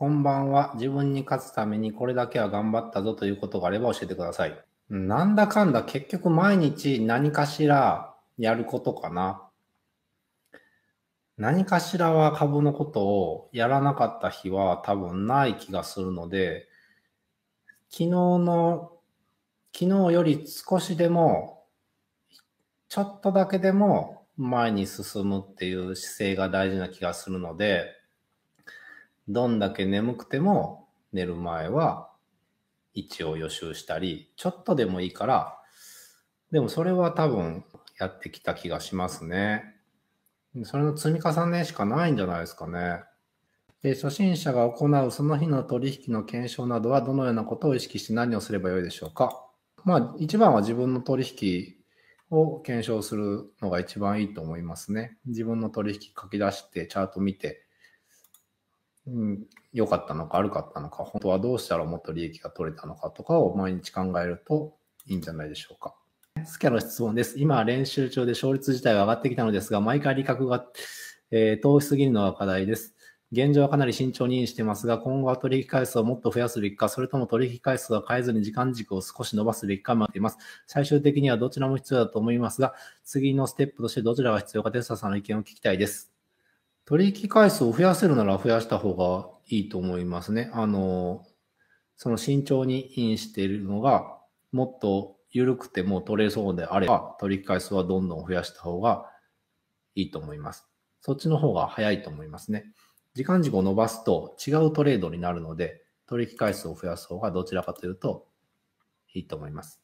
こんばんは。自分に勝つためにこれだけは頑張ったぞということがあれば教えてください。なんだかんだ結局毎日何かしらやることかな。何かしらは株のことをやらなかった日は多分ない気がするので、昨日の、昨日より少しでも、ちょっとだけでも前に進むっていう姿勢が大事な気がするので、どんだけ眠くても寝る前は位置を予習したり、ちょっとでもいいから、でもそれは多分やってきた気がしますね。それの積み重ねしかないんじゃないですかね。で初心者が行うその日の取引の検証などはどのようなことを意識して何をすればよいでしょうか。まあ一番は自分の取引を検証するのが一番いいと思いますね。自分の取引書き出してチャート見て良かったのか悪かったのか、本当はどうしたらもっと利益が取れたのかとかを毎日考えるといいんじゃないでしょうか。スキャの質問です。今、練習中で勝率自体は上がってきたのですが、毎回利確が、えー、遠すぎるのが課題です。現状はかなり慎重にしてますが、今後は取引回数をもっと増やすべきか、それとも取引回数は変えずに時間軸を少し伸ばすべきか迷っています。最終的にはどちらも必要だと思いますが、次のステップとしてどちらが必要か、テスタさんの意見を聞きたいです。取引回数を増やせるなら増やした方がいいと思いますね。あの、その慎重にインしているのが、もっと緩くても取れそうであれば、取引回数はどんどん増やした方がいいと思います。そっちの方が早いと思いますね。時間軸を伸ばすと違うトレードになるので、取引回数を増やす方がどちらかというといいと思います。